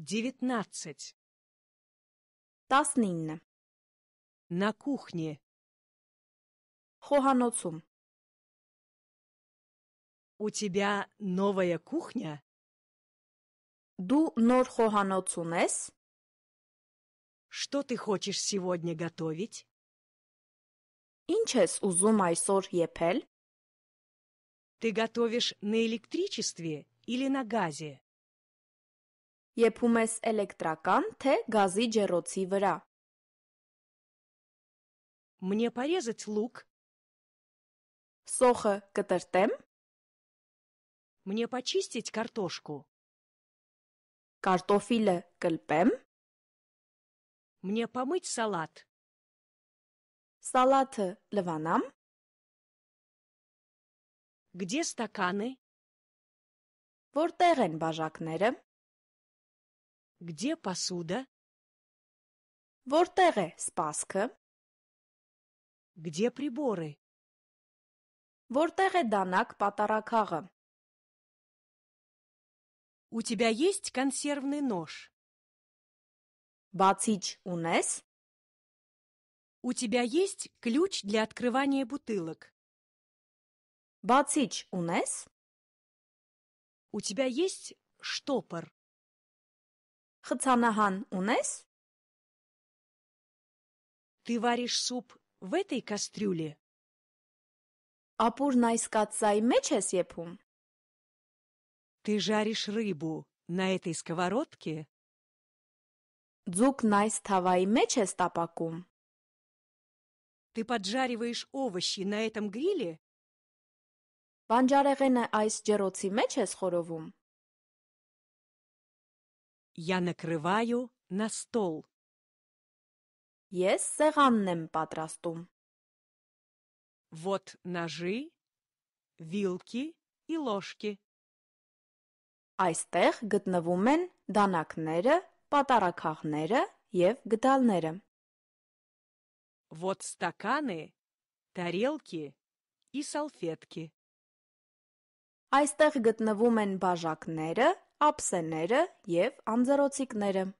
Девятнадцать. Տասնինը. На кухне. Խոհանոցում. У тебя новая кухня? Ду нор խոհանոց Что ты хочешь сегодня готовить? Инчес ես ուզում այսօր Ты готовишь на электричестве или на газе? Եփում ես էլեկտրական, թե գազի ջեռոցի վրա։ Мне порезать лук. Սոխը կտրտեմ։ Мне почистить картошку. Կարտոֆիլը կլպեմ։ Мне помыть салат. Սալաթը լվանամ։ Где стаканы? Որտեղ են բաժակները։ Где посуда? Вортере спаска. Где приборы? Вортере данак դանակ У тебя есть консервный нож? Բացիչ унес? У тебя есть ключ для открывания бутылок? Բացիչ унес? У тебя есть штопор? Խցանahան ունես? Ты варишь суп в этой кастрюле? Ապուրն այս կածայի մեջ ես եփում։ Ты жаришь рыбу на этой сковородке? Ձուկն այս թավայի մեջ ես տապակում։ Ты поджариваешь овощи на этом гриле? Բանջարեղենը այս ջերոցի մեջ ես խորովում։ Я накрываю на стол. Ես սեղանն եմ պատրաստում. Вот ножи, вилки и ложки. Այստեղ գտնվում են դանակները, պատարակախները եւ գդալները։ Вот стаканы, тарелки и салфетки. Այստեղ գտնվում են բաժակները, ափսեները եւ անձեռոցիկները։